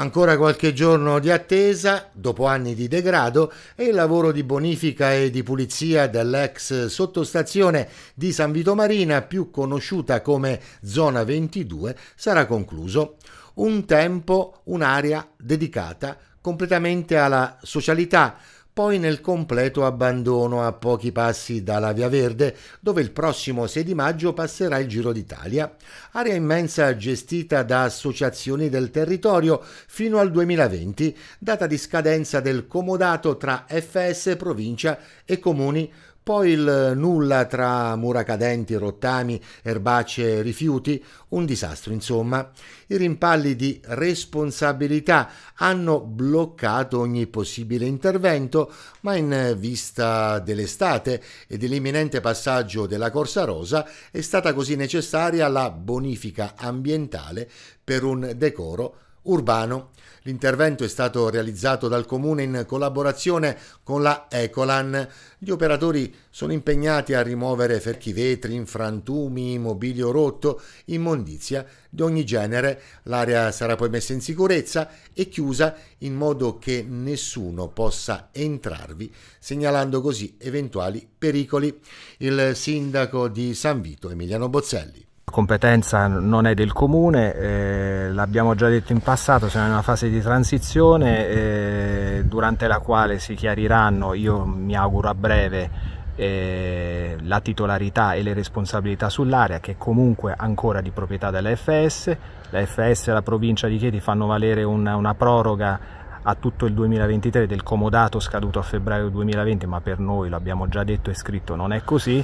Ancora qualche giorno di attesa, dopo anni di degrado, e il lavoro di bonifica e di pulizia dell'ex sottostazione di San Vito Marina, più conosciuta come Zona 22, sarà concluso. Un tempo un'area dedicata completamente alla socialità, poi nel completo abbandono a pochi passi dalla Via Verde, dove il prossimo 6 di maggio passerà il Giro d'Italia, area immensa gestita da associazioni del territorio fino al 2020, data di scadenza del comodato tra FS provincia e comuni poi il nulla tra mura cadenti, rottami, erbacce, e rifiuti, un disastro insomma. I rimpalli di responsabilità hanno bloccato ogni possibile intervento, ma in vista dell'estate e dell'imminente passaggio della Corsa Rosa è stata così necessaria la bonifica ambientale per un decoro urbano. L'intervento è stato realizzato dal comune in collaborazione con la Ecolan. Gli operatori sono impegnati a rimuovere ferchi vetri, infrantumi, mobilio rotto, immondizia di ogni genere. L'area sarà poi messa in sicurezza e chiusa in modo che nessuno possa entrarvi, segnalando così eventuali pericoli. Il sindaco di San Vito, Emiliano Bozzelli competenza non è del comune, eh, l'abbiamo già detto in passato, siamo in una fase di transizione eh, durante la quale si chiariranno, io mi auguro a breve, eh, la titolarità e le responsabilità sull'area che è comunque ancora di proprietà dell'FS, la e la provincia di Chieti fanno valere una, una proroga a tutto il 2023 del comodato scaduto a febbraio 2020, ma per noi, l'abbiamo già detto e scritto, non è così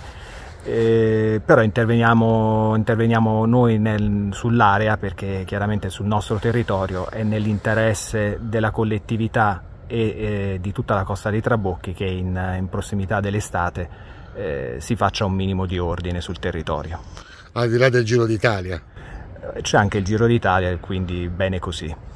eh, però interveniamo, interveniamo noi nel, sull'area perché chiaramente sul nostro territorio è nell'interesse della collettività e eh, di tutta la costa dei Trabocchi che in, in prossimità dell'estate eh, si faccia un minimo di ordine sul territorio. Al di là del Giro d'Italia? C'è anche il Giro d'Italia, quindi bene così.